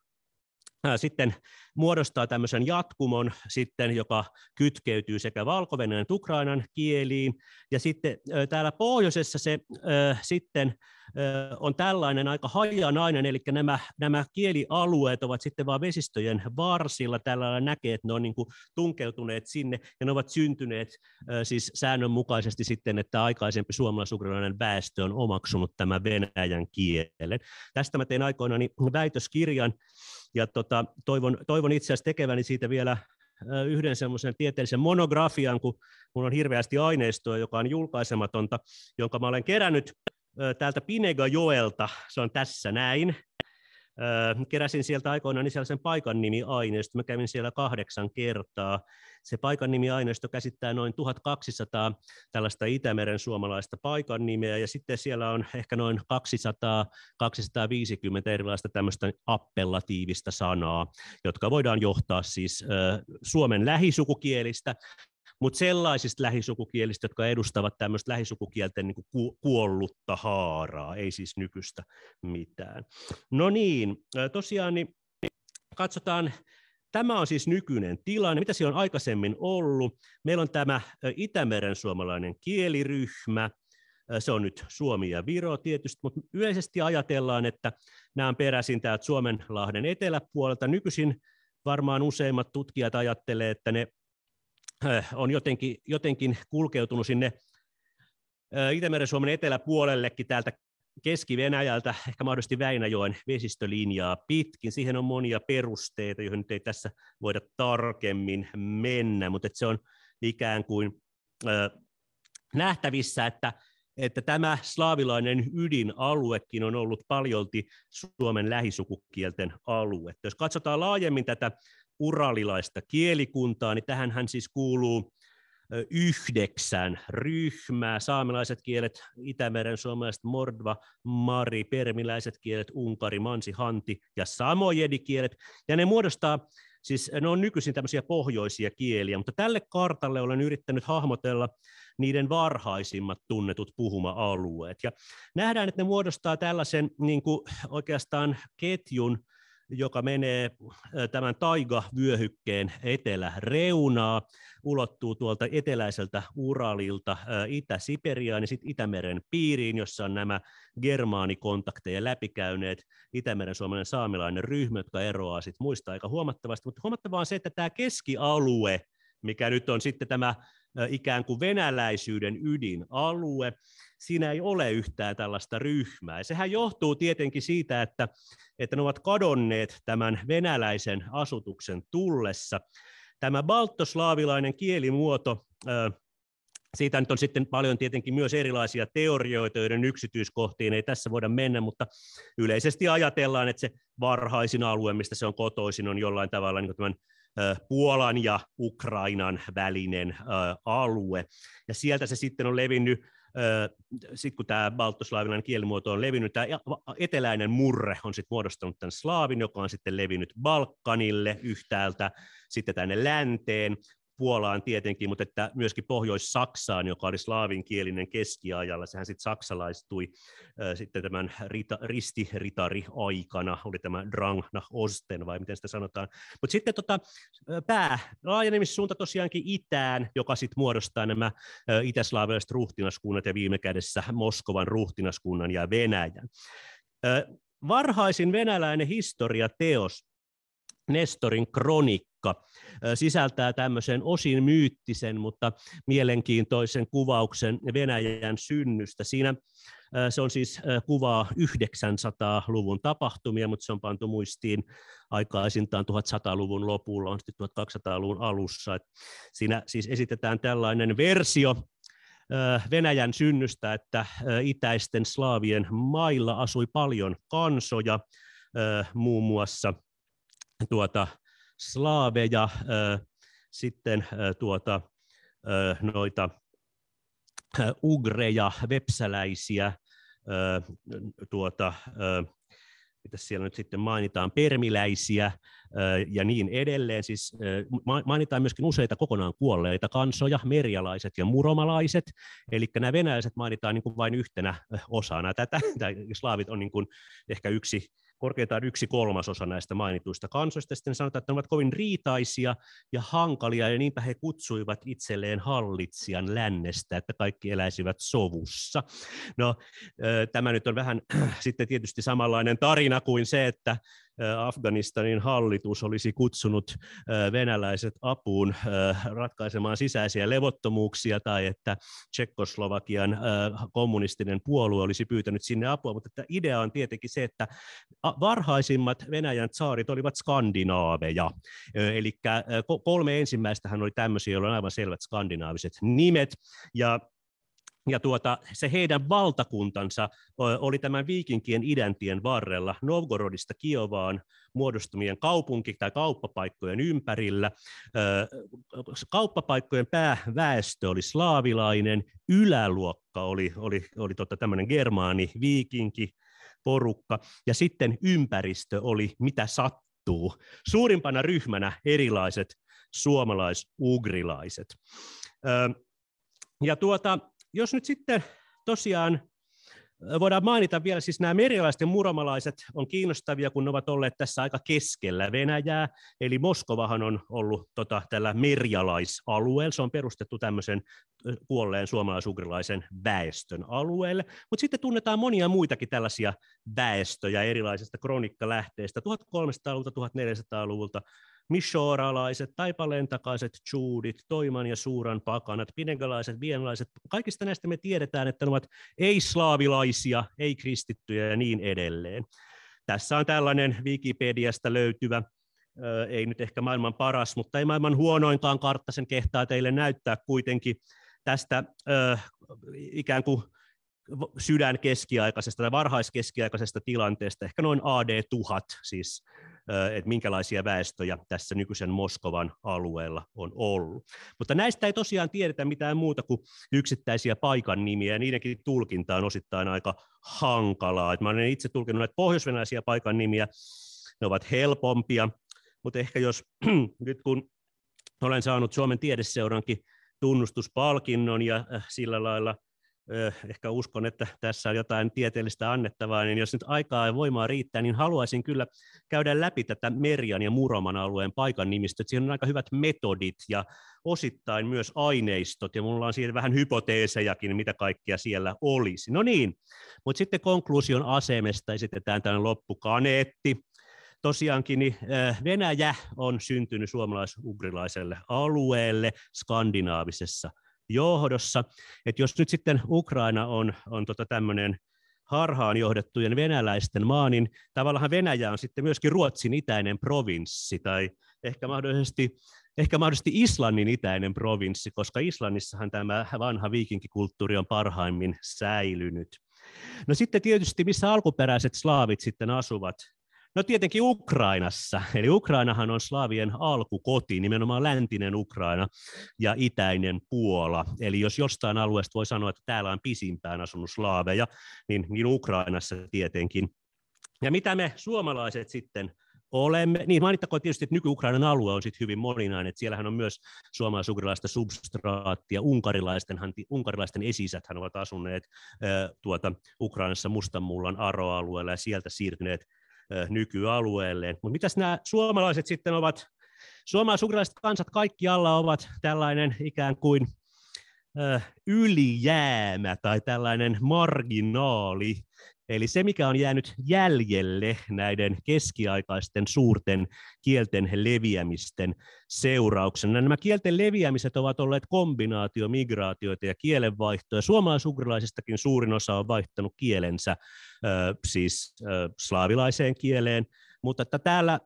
sitten muodostaa tämmöisen jatkumon, sitten, joka kytkeytyy sekä valko että Ukrainan kieliin. Ja sitten täällä pohjoisessa se äh, sitten äh, on tällainen aika hajanainen, eli nämä, nämä kielialueet ovat sitten vain vesistöjen varsilla. Täällä näkee, että ne on niin kuin tunkeutuneet sinne, ja ne ovat syntyneet äh, siis säännönmukaisesti sitten, että aikaisempi suomalais väestö on omaksunut tämän venäjän kielen. Tästä mä tein aikoinaan väitöskirjan, ja tota, toivon, toivon itse asiassa tekeväni siitä vielä yhden semmoisen tieteellisen monografian, kun minulla on hirveästi aineistoa, joka on julkaisematonta, jonka mä olen kerännyt täältä Pinega Joelta. se on tässä näin, Äh, keräsin sieltä aikoinaan sen paikan nimiaineisto. Mä kävin siellä kahdeksan kertaa. Se paikan nimiaineisto käsittää noin 1200 tällaista Itämeren suomalaista paikan nimeä, ja sitten siellä on ehkä noin 200-250 erilaista tämmöistä appellatiivista sanaa, jotka voidaan johtaa siis äh, Suomen lähisukukielistä mutta sellaisista lähisukukielistä, jotka edustavat tämmöistä lähisukukielten niin kuin kuollutta haaraa, ei siis nykyistä mitään. No niin, tosiaan niin katsotaan Tämä on siis nykyinen tilanne. Mitä siellä on aikaisemmin ollut? Meillä on tämä Itämeren suomalainen kieliryhmä. Se on nyt Suomi ja Viro tietysti, mutta yleisesti ajatellaan, että nämä on peräisin täältä Suomenlahden eteläpuolelta. Nykyisin varmaan useimmat tutkijat ajattelevat, että ne Äh, on jotenkin, jotenkin kulkeutunut sinne äh, Itämeren Suomen eteläpuolellekin täältä Keski-Venäjältä, ehkä mahdollisesti Väinäjoen vesistölinjaa pitkin. Siihen on monia perusteita, joihin nyt ei tässä voida tarkemmin mennä, mutta se on ikään kuin äh, nähtävissä, että, että tämä slaavilainen ydinaluekin on ollut paljolti Suomen lähisukukielten alue. Jos katsotaan laajemmin tätä uralilaista kielikuntaa, niin tähän hän siis kuuluu yhdeksän ryhmää, saamelaiset kielet, Itämeren suomalaiset, mordva, mari, permiläiset kielet, unkari, mansi, hanti ja samojedikielet. Ja ne muodostaa, siis ne on nykyisin tämmöisiä pohjoisia kieliä, mutta tälle kartalle olen yrittänyt hahmotella niiden varhaisimmat tunnetut puhuma-alueet. Ja nähdään, että ne muodostaa tällaisen niin kuin oikeastaan ketjun, joka menee tämän taigavyöhykkeen eteläreunaa, ulottuu tuolta eteläiseltä Uralilta Itä-Siperiaan ja sitten Itämeren piiriin, jossa on nämä germaanikontakteja läpikäyneet Itämeren suomalainen saamilainen ryhmä, jotka eroaa sit muista aika huomattavasti. Mutta huomattavaa on se, että tämä keskialue, mikä nyt on sitten tämä ikään kuin venäläisyyden ydinalue, siinä ei ole yhtään tällaista ryhmää. Ja sehän johtuu tietenkin siitä, että, että ne ovat kadonneet tämän venäläisen asutuksen tullessa. Tämä baltoslaavilainen kielimuoto siitä nyt on sitten paljon tietenkin myös erilaisia teorioita, joiden yksityiskohtiin ei tässä voida mennä, mutta yleisesti ajatellaan, että se varhaisin alue, mistä se on kotoisin, on jollain tavalla niin tämän Puolan ja Ukrainan välinen alue. Ja sieltä se sitten on levinnyt sitten kun tämä baltoslaavinainen kielimuoto on levinnyt, tämä eteläinen murre on sitten muodostanut tämän slaavin, joka on sitten levinnyt Balkanille yhtäältä, sitten tänne länteen, Puolaan tietenkin, mutta että myöskin Pohjois-Saksaan, joka oli slaavinkielinen keskiajalla. Sehän sitten saksalaistui äh, sitten tämän rita, ristiritari-aikana, oli tämä Drangna Osten, vai miten sitä sanotaan. Mutta sitten tota, pää, laajenemissuunta tosiaankin itään, joka sitten muodostaa nämä äh, itäslaavilaiset ruhtinaskunnat ja viime kädessä Moskovan ruhtinaskunnan ja Venäjän. Äh, varhaisin venäläinen historiateos Nestorin kronikka koska sisältää tämmöisen osin myyttisen, mutta mielenkiintoisen kuvauksen Venäjän synnystä. Siinä se on siis kuvaa 900-luvun tapahtumia, mutta se on pantu muistiin aikaisintaan 1100-luvun lopulla, on sitten 1200-luvun alussa. Siinä siis esitetään tällainen versio Venäjän synnystä, että itäisten slaavien mailla asui paljon kansoja, muun muassa tuota, slaaveja, sitten tuota, noita ugreja, vepsäläisiä, tuota, mitä siellä nyt sitten mainitaan, permiläisiä ja niin edelleen. Siis mainitaan myöskin useita kokonaan kuolleita kansoja, merialaiset ja muromalaiset, eli nämä venäläiset mainitaan niin kuin vain yhtenä osana tätä, slaavit on niin kuin ehkä yksi korkeintaan yksi kolmasosa näistä mainituista kansoista. Sitten sanotaan, että ne ovat kovin riitaisia ja hankalia, ja niinpä he kutsuivat itselleen hallitsijan lännestä, että kaikki eläisivät sovussa. No, tämä nyt on vähän sitten tietysti samanlainen tarina kuin se, että Äh, Afganistanin hallitus olisi kutsunut äh, venäläiset apuun äh, ratkaisemaan sisäisiä levottomuuksia tai että Tsekkoslovakian kommunistinen puolue olisi pyytänyt sinne apua, mutta että idea on tietenkin se, että varhaisimmat Venäjän saarit olivat skandinaaveja, eli kolme ensimmäistä hän oli tämmöisiä, joilla on aivan selvät skandinaaviset nimet, ja ja tuota, se heidän valtakuntansa oli tämän viikinkien idäntien varrella Novgorodista Kiovaan muodostumien kaupunki- tai kauppapaikkojen ympärillä. Kauppapaikkojen pääväestö oli slaavilainen, yläluokka oli, oli, oli tota tämmöinen germaani, viikinki, porukka, ja sitten ympäristö oli mitä sattuu. Suurimpana ryhmänä erilaiset suomalais-ugrilaiset. Ja tuota, jos nyt sitten tosiaan voidaan mainita vielä, siis nämä merialaiset ja muromalaiset on kiinnostavia, kun ne ovat olleet tässä aika keskellä Venäjää, eli Moskovahan on ollut tota, tällä merialaisalueella, se on perustettu tämmöisen kuolleen suomalais väestön alueelle, mutta sitten tunnetaan monia muitakin tällaisia väestöjä erilaisista kronikkalähteistä 1300-luvulta, 1400-luvulta, mishoralaiset, taipalentakaiset, takaiset juudit, toiman ja suuran pakanat, pinegalaiset, vienalaiset, kaikista näistä me tiedetään, että ne ovat ei-slaavilaisia, ei-kristittyjä ja niin edelleen. Tässä on tällainen Wikipediasta löytyvä ei nyt ehkä maailman paras, mutta ei maailman huonoinkaan kartta sen kehtaa teille näyttää kuitenkin tästä ikään kuin sydän keskiaikaisesta tai varhaiskeskiaikaisesta tilanteesta, ehkä noin AD 1000 siis, että minkälaisia väestöjä tässä nykyisen Moskovan alueella on ollut. Mutta näistä ei tosiaan tiedetä mitään muuta kuin yksittäisiä paikan nimiä, ja niidenkin tulkinta on osittain aika hankalaa. Et mä olen itse tulkinut näitä pohjoisvenäisiä paikan nimiä, ne ovat helpompia, mutta ehkä jos nyt kun olen saanut Suomen tiedeseurankin tunnustuspalkinnon ja äh, sillä lailla ehkä uskon, että tässä on jotain tieteellistä annettavaa, niin jos nyt aikaa ja voimaa riittää, niin haluaisin kyllä käydä läpi tätä Merian ja Muroman alueen paikan nimistä. Siinä on aika hyvät metodit ja osittain myös aineistot, ja mulla on siinä vähän hypoteesejakin, mitä kaikkea siellä olisi. No niin, mutta sitten konkluusion asemesta esitetään tämän loppukaneetti. Tosiaankin niin Venäjä on syntynyt suomalais-ugrilaiselle alueelle skandinaavisessa – johdossa. Että jos nyt sitten Ukraina on, on tota tämmöinen harhaan johdettujen venäläisten maa, niin tavallaan Venäjä on sitten myöskin Ruotsin itäinen provinssi tai ehkä mahdollisesti, ehkä mahdollisesti Islannin itäinen provinssi, koska Islannissahan tämä vanha viikinkikulttuuri on parhaimmin säilynyt. No sitten tietysti, missä alkuperäiset slaavit sitten asuvat, No tietenkin Ukrainassa, eli Ukrainahan on slaavien alkukoti, nimenomaan läntinen Ukraina ja itäinen Puola. Eli jos jostain alueesta voi sanoa, että täällä on pisimpään asunut slaaveja, niin, niin Ukrainassa tietenkin. Ja mitä me suomalaiset sitten olemme, niin mainittakoon tietysti, että nyky-Ukrainan alue on sitten hyvin moninainen, että siellähän on myös suomalaisugrilaista substraattia, unkarilaisten, unkarilaisten esisäthän ovat asuneet äh, tuota, Ukrainassa Mustanmullan aroalueella ja sieltä siirtyneet nykyalueelleen. Mutta mitäs nämä suomalaiset sitten ovat? Suomalaiset kansat kaikkialla ovat tällainen ikään kuin ylijäämä tai tällainen marginaali Eli se, mikä on jäänyt jäljelle näiden keskiaikaisten suurten kielten leviämisten seurauksena. Nämä kielten leviämiset ovat olleet kombinaatio migraatioita ja kielenvaihtoja. Suomalaisugrilaisistakin suurin osa on vaihtanut kielensä, siis slaavilaiseen kieleen, mutta että täällä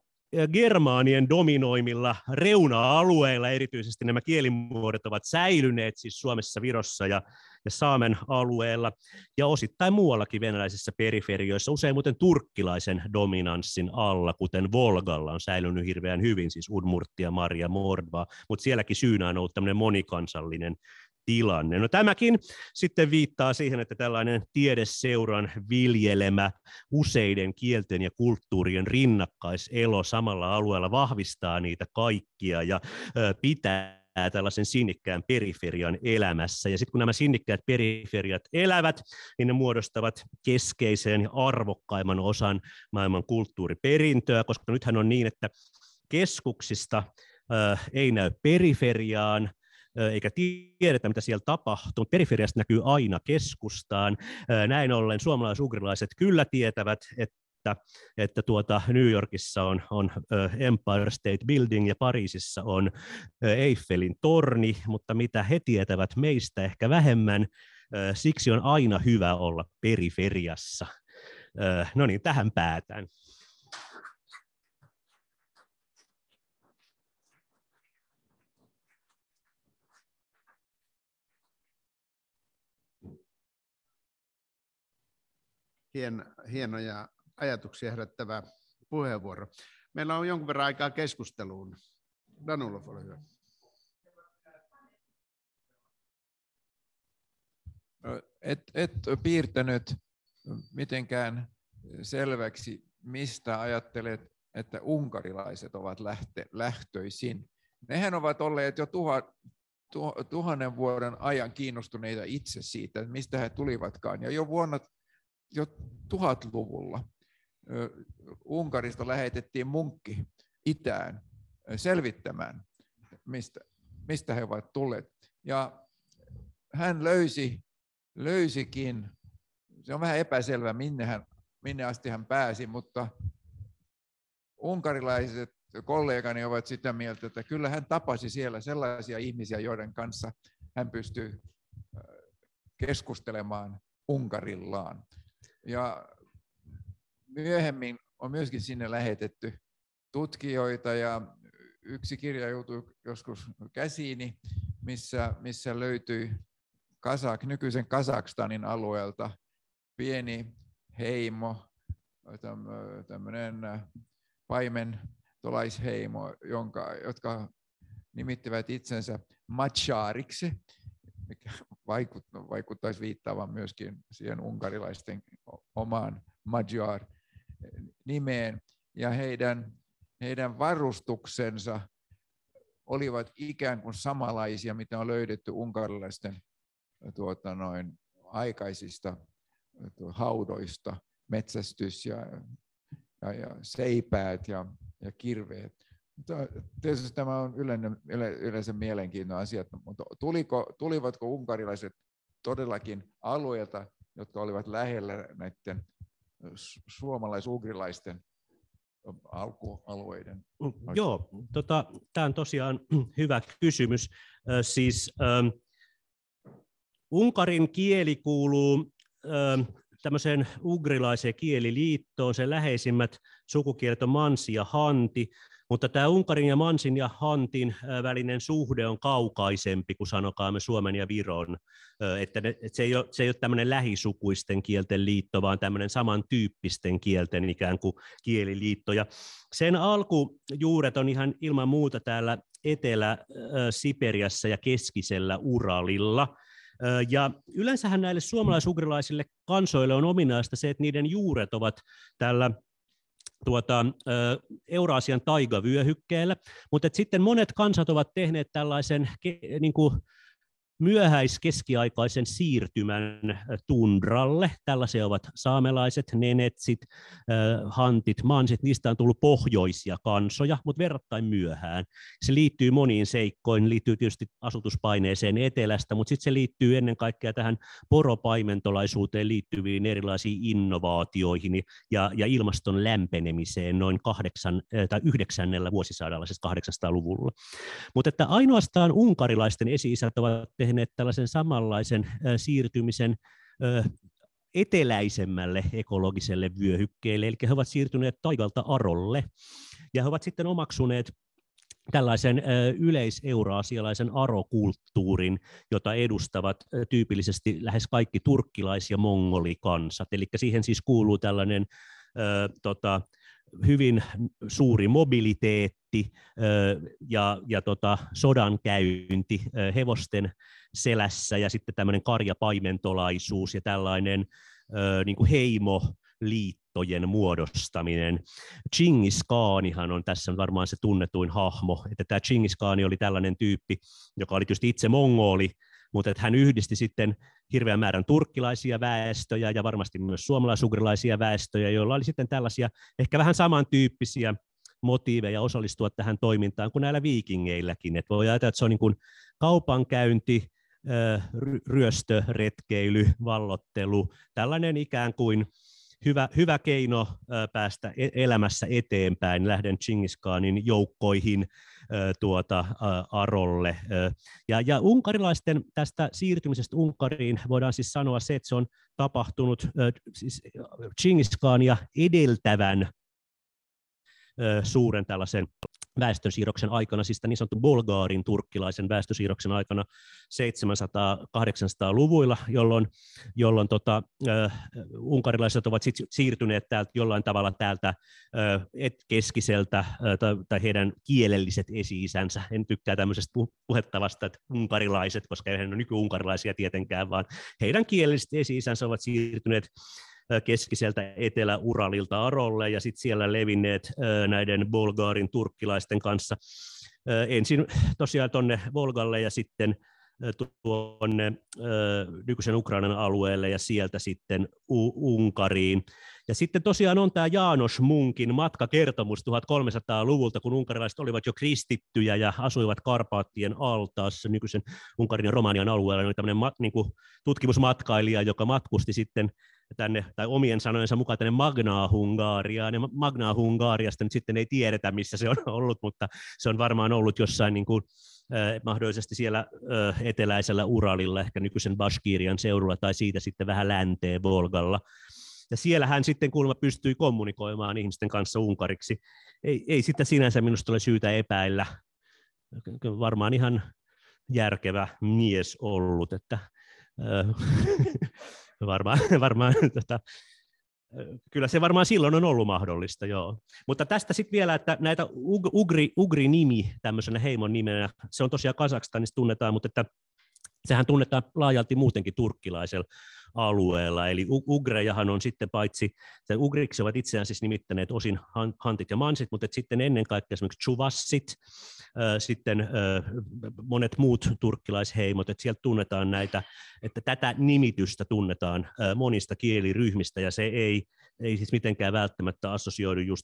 germaanien dominoimilla reuna-alueilla erityisesti nämä kielimuodot ovat säilyneet siis Suomessa, Virossa ja, ja Saamen alueella ja osittain muuallakin venäläisissä periferioissa, usein muuten turkkilaisen dominanssin alla, kuten Volgalla on säilynyt hirveän hyvin, siis Udmurtia, Maria, Mordva, mutta sielläkin syynä on ollut tämmöinen monikansallinen tilanne. No tämäkin sitten viittaa siihen, että tällainen tiedeseuran viljelemä useiden kielten ja kulttuurien rinnakkaiselo samalla alueella vahvistaa niitä kaikkia ja pitää tällaisen sinnikkään periferian elämässä. Ja sitten kun nämä sinnikkäät periferiat elävät, niin ne muodostavat keskeisen ja arvokkaimman osan maailman kulttuuriperintöä, koska nythän on niin, että keskuksista ei näy periferiaan, eikä tiedetä, mitä siellä tapahtuu. Periferiasta näkyy aina keskustaan. Näin ollen suomalaisugrilaiset kyllä tietävät, että että, että tuota New Yorkissa on, on Empire State Building ja Pariisissa on Eiffelin torni, mutta mitä he tietävät meistä ehkä vähemmän, siksi on aina hyvä olla periferiassa. No niin, tähän päätän. hien, hienoja ajatuksia herättävä puheenvuoro. Meillä on jonkun verran aikaa keskusteluun. Danulov, ole hyvä. Et, et piirtänyt mitenkään selväksi, mistä ajattelet, että unkarilaiset ovat lähte, lähtöisin. Nehän ovat olleet jo tuha, tuhannen vuoden ajan kiinnostuneita itse siitä, että mistä he tulivatkaan. Ja jo vuonna jo tuhatluvulla Unkarista lähetettiin munkki itään selvittämään, mistä, mistä he ovat tulleet. Ja hän löysi, löysikin, se on vähän epäselvä minne, hän, minne asti hän pääsi, mutta unkarilaiset kollegani ovat sitä mieltä, että kyllä hän tapasi siellä sellaisia ihmisiä, joiden kanssa hän pystyy keskustelemaan Unkarillaan. Ja myöhemmin on myöskin sinne lähetetty tutkijoita ja yksi kirja joutui joskus käsiini, missä, missä löytyi Kasak, nykyisen Kazakstanin alueelta pieni heimo, tämmöinen paimen tolaisheimo, jonka, jotka nimittivät itsensä Machariksi, mikä vaikut, vaikuttaisi viittaavan myöskin siihen unkarilaisten omaan Magyar-nimeen. Ja heidän, heidän varustuksensa olivat ikään kuin samanlaisia, mitä on löydetty unkarilaisten tuota noin, aikaisista haudoista, metsästys ja, ja, ja seipäät ja, ja kirveet tietysti tämä on yleensä yle, mielenkiinnon asia, mutta tuliko, tulivatko unkarilaiset todellakin alueelta, jotka olivat lähellä näiden suomalais-ugrilaisten alkualueiden? Mm, joo, tota, tämä on tosiaan hyvä kysymys. Siis ähm, unkarin kieli kuuluu ähm, tämmöiseen ugrilaiseen kieliliittoon. Sen läheisimmät sukukielet on mansi ja hanti. Mutta tämä Unkarin ja Mansin ja Hantin välinen suhde on kaukaisempi kuin sanokaamme Suomen ja Viron. Että, ne, että se ei ole, se ei ole tämmöinen lähisukuisten kielten liitto, vaan tämmöinen samantyyppisten kielten ikään kuin kieliliitto. Ja sen alkujuuret on ihan ilman muuta täällä Etelä-Siperiassa ja keskisellä Uralilla. Ja yleensähän näille suomalaisugrilaisille kansoille on ominaista se, että niiden juuret ovat tällä tuota, Euraasian taigavyöhykkeellä, mutta sitten monet kansat ovat tehneet tällaisen niin kuin myöhäiskeskiaikaisen siirtymän äh, tundralle. Tällaisia ovat saamelaiset, nenetsit, äh, hantit, mansit. Niistä on tullut pohjoisia kansoja, mutta verrattain myöhään. Se liittyy moniin seikkoihin, liittyy tietysti asutuspaineeseen etelästä, mutta sitten se liittyy ennen kaikkea tähän poropaimentolaisuuteen liittyviin erilaisiin innovaatioihin ja, ja ilmaston lämpenemiseen noin kahdeksan, äh, tai yhdeksännellä vuosisadalla, siis 800-luvulla. Mutta että ainoastaan unkarilaisten esi ovat tehneet tehneet tällaisen samanlaisen siirtymisen eteläisemmälle ekologiselle vyöhykkeelle, eli he ovat siirtyneet taivalta arolle, ja he ovat sitten omaksuneet tällaisen yleiseuraasialaisen arokulttuurin, jota edustavat tyypillisesti lähes kaikki turkkilais- ja mongolikansat. Eli siihen siis kuuluu tällainen ö, tota, hyvin suuri mobiliteetti ja, ja tota, sodan käynti hevosten selässä ja sitten tämmöinen karjapaimentolaisuus ja tällainen niin kuin heimo liittojen muodostaminen. Chingis Khanihan on tässä varmaan se tunnetuin hahmo, että tämä Chingis Khan oli tällainen tyyppi, joka oli tietysti itse mongoli, mutta että hän yhdisti sitten hirveän määrän turkkilaisia väestöjä ja varmasti myös suomalaisugrilaisia väestöjä, joilla oli sitten tällaisia ehkä vähän samantyyppisiä motiiveja osallistua tähän toimintaan kuin näillä viikingeilläkin. Et voi ajatella, että se on niin kuin kaupankäynti, ryöstö, retkeily, vallottelu, tällainen ikään kuin hyvä, hyvä keino päästä e, elämässä eteenpäin. Lähden Chingiskaanin joukkoihin tuota, Arolle. Ja, ja unkarilaisten tästä siirtymisestä Unkariin voidaan siis sanoa se, että se on tapahtunut siis Chingiskaania edeltävän suuren tällaisen väestösiirroksen aikana, siis niin sanottu Bulgaarin turkkilaisen väestösiirroksen aikana 700-800-luvuilla, jolloin, jolloin tota, uh, unkarilaiset ovat sit siirtyneet täältä, jollain tavalla täältä uh, et keskiseltä uh, tai, tai heidän kielelliset esi-isänsä. En tykkää tämmöisestä puhettavasta, että unkarilaiset, koska eihän ne ole nykyunkarilaisia tietenkään, vaan heidän kielelliset esi-isänsä ovat siirtyneet uh, keskiseltä Etelä-Uralilta Arolle ja sitten siellä levinneet näiden Bulgaarin turkkilaisten kanssa ensin tosiaan tuonne Volgalle ja sitten tuonne nykyisen Ukrainan alueelle ja sieltä sitten Unkariin. Ja sitten tosiaan on tämä Jaanos Munkin matkakertomus 1300-luvulta, kun unkarilaiset olivat jo kristittyjä ja asuivat Karpaattien altaassa nykyisen Unkarin ja Romanian alueella. Oli tämmöinen niin kuin tutkimusmatkailija, joka matkusti sitten tänne, tai omien sanojensa mukaan tänne Magnaa Hungariaan, ja Magnaa Hungariasta nyt sitten ei tiedetä, missä se on ollut, mutta se on varmaan ollut jossain niin kuin, mahdollisesti siellä eteläisellä Uralilla, ehkä nykyisen Bashkirian seudulla, tai siitä sitten vähän länteen Volgalla. Ja siellä hän sitten kuulemma pystyi kommunikoimaan ihmisten kanssa unkariksi. Ei, ei sitä sinänsä minusta ole syytä epäillä. Varmaan ihan järkevä mies ollut, että varmaan, varmaan tota, kyllä se varmaan silloin on ollut mahdollista, joo. Mutta tästä sitten vielä, että näitä ugri, ugri-nimi tämmöisenä heimon nimenä, se on tosiaan Kasakstanissa tunnetaan, mutta että sehän tunnetaan laajalti muutenkin turkkilaisella alueella. Eli ugrejahan on sitten paitsi, tai ugriksi ovat itseään siis nimittäneet osin hantit ja mansit, mutta sitten ennen kaikkea esimerkiksi chuvassit, sitten monet muut turkkilaisheimot, että sieltä tunnetaan näitä, että tätä nimitystä tunnetaan monista kieliryhmistä, ja se ei, ei siis mitenkään välttämättä assosioidu just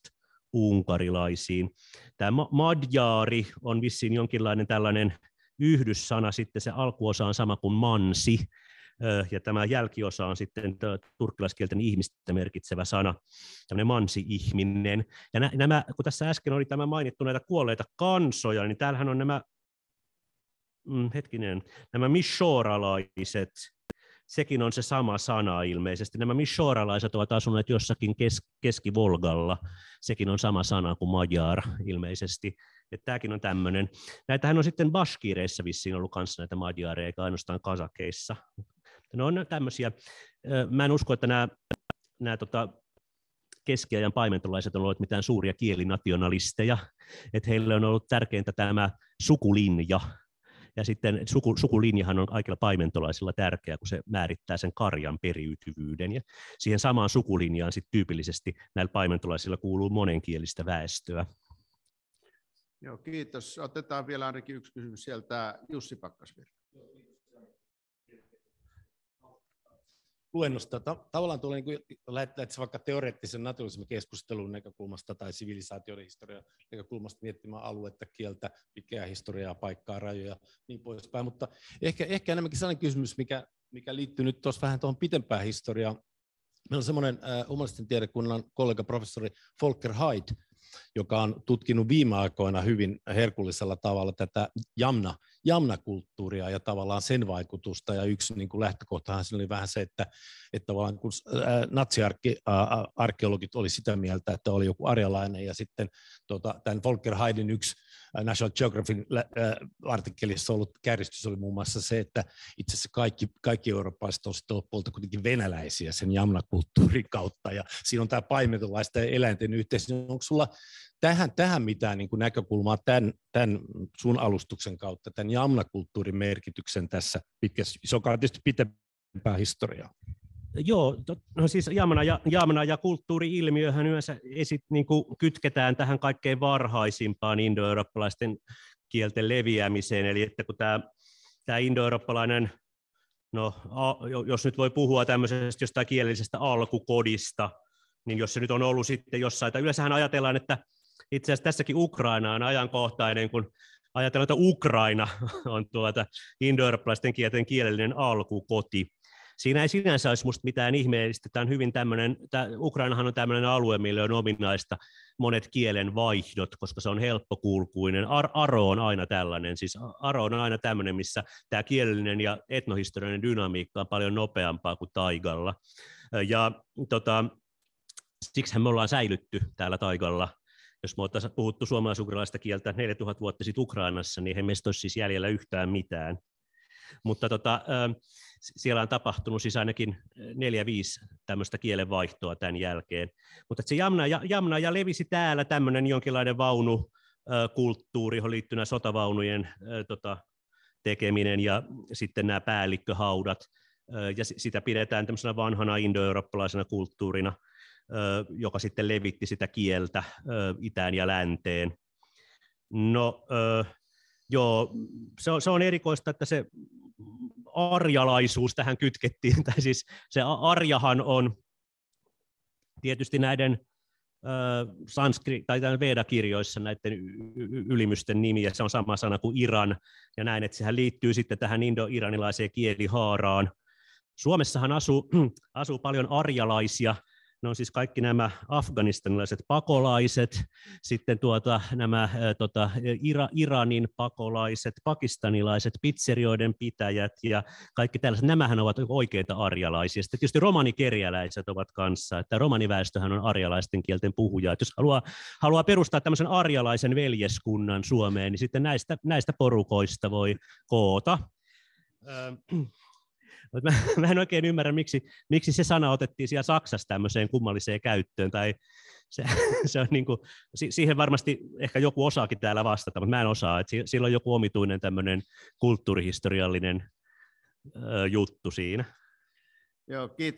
unkarilaisiin. Tämä madjaari on vissiin jonkinlainen tällainen yhdyssana, sitten se alkuosa on sama kuin mansi, ja tämä jälkiosa on sitten turkkilaiskielten ihmistä merkitsevä sana, tämmöinen mansi-ihminen. Ja nämä, kun tässä äsken oli tämä mainittu näitä kuolleita kansoja, niin täällähän on nämä, mm, hetkinen, nämä mishoralaiset, sekin on se sama sana ilmeisesti. Nämä mishoralaiset ovat asuneet jossakin kes- keskivolgalla. Sekin on sama sana kuin majar ilmeisesti. Että tämäkin on tämmöinen. Näitähän on sitten Bashkireissa vissiin ollut kanssa näitä Madiareja, eikä ainoastaan kasakeissa. Ne no, on tämmöisiä. Mä en usko, että nämä, nämä tota, keskiajan paimentolaiset on ollut mitään suuria kielinationalisteja, että heille on ollut tärkeintä tämä sukulinja, ja sitten suku, sukulinjahan on kaikilla paimentolaisilla tärkeä, kun se määrittää sen karjan periytyvyyden. Ja siihen samaan sukulinjaan sit tyypillisesti näillä paimentolaisilla kuuluu monenkielistä väestöä. Joo, kiitos. Otetaan vielä ainakin yksi kysymys sieltä Jussi Pakkasvirta. luennosta. tavallaan tulee, niin lähdetään vaikka teoreettisen naturalismin keskustelun näkökulmasta tai sivilisaatioiden historian näkökulmasta miettimään aluetta, kieltä, pitkää historiaa, paikkaa, rajoja, niin poispäin. Mutta ehkä, ehkä enemmänkin sellainen kysymys, mikä, mikä liittyy nyt tuossa vähän tuohon pitempään historiaan. Meillä on semmoinen äh, humanistien tiedekunnan kollega, professori Volker Haidt, joka on tutkinut viime aikoina hyvin herkullisella tavalla tätä jamna, jamna-kulttuuria ja tavallaan sen vaikutusta. Ja yksi niin kuin lähtökohtahan siinä oli vähän se, että, että vaan kun natsiarkeologit oli sitä mieltä, että oli joku arjalainen ja sitten tota, tämän Volker Heidin yksi National Geographicin artikkelissa ollut kärjestys oli muun muassa se, että itse asiassa kaikki, kaikki eurooppalaiset on sitten lopulta kuitenkin venäläisiä sen jamnakulttuurin kautta. Ja siinä on tämä paimentolaisten eläinten yhteisö. Onko sulla tähän, tähän mitään niin kuin näkökulmaa tämän, tämän sun alustuksen kautta, tämän jamnakulttuurin merkityksen tässä pitkässä, se on tietysti pitempää historiaa. Joo, no siis jamana ja, jamana ja kulttuuri-ilmiöhän yleensä esit, niin kuin kytketään tähän kaikkein varhaisimpaan indoeurooppalaisten kielten leviämiseen, eli että kun tämä, tämä indoeurooppalainen no, jos nyt voi puhua tämmöisestä jostain kielellisestä alkukodista, niin jos se nyt on ollut sitten jossain, tai yleensähän ajatellaan, että itse asiassa tässäkin Ukraina on ajankohtainen, kun ajatellaan, että Ukraina on tuota indoeurooppalaisten kielten kielellinen alkukoti. Siinä ei sinänsä olisi minusta mitään ihmeellistä. Tämä on hyvin tämmöinen, tämä, Ukrainahan on tämmöinen alue, millä on ominaista monet kielen vaihdot, koska se on helppokulkuinen. Ar- aro on aina tällainen, siis aro on aina tämmöinen, missä tämä kielellinen ja etnohistoriallinen dynamiikka on paljon nopeampaa kuin taigalla. Ja tota, siksihän me ollaan säilytty täällä taigalla – jos me oltaisiin puhuttu suomalaisukrilaista kieltä 4000 vuotta sitten Ukrainassa, niin he meistä olisi siis jäljellä yhtään mitään. Mutta tota, siellä on tapahtunut siis ainakin neljä, viisi tämmöistä kielenvaihtoa tämän jälkeen. Mutta se jamna ja, jamna ja levisi täällä tämmöinen jonkinlainen vaunu, kulttuuri, johon liittyy nämä sotavaunujen tota, tekeminen ja sitten nämä päällikköhaudat, ja sitä pidetään tämmöisenä vanhana indo-eurooppalaisena kulttuurina joka sitten levitti sitä kieltä itään ja länteen. No joo, se on, se on erikoista, että se arjalaisuus tähän kytkettiin, tai siis se arjahan on tietysti näiden sanskri- tai Veda-kirjoissa näiden ylimysten nimi, ja se on sama sana kuin Iran, ja näin, että sehän liittyy sitten tähän indo-iranilaiseen kielihaaraan. Suomessahan asuu, asuu paljon arjalaisia, ne no on siis kaikki nämä afganistanilaiset pakolaiset, sitten tuota, nämä tota, Ira, Iranin pakolaiset, pakistanilaiset, pizzerioiden pitäjät ja kaikki tällaiset, nämähän ovat oikeita arjalaisia. Sitten tietysti romanikerjäläiset ovat kanssa, että romaniväestöhän on arjalaisten kielten puhuja. Että jos haluaa, haluaa perustaa tämmöisen arjalaisen veljeskunnan Suomeen, niin sitten näistä, näistä porukoista voi koota. Mutta mä, mä en oikein ymmärrä, miksi, miksi se sana otettiin siellä Saksassa tämmöiseen kummalliseen käyttöön, tai se, se on niin kuin, siihen varmasti ehkä joku osaakin täällä vastata, mutta mä en osaa. Et sillä on joku omituinen tämmöinen kulttuurihistoriallinen ö, juttu siinä. Joo, kiitos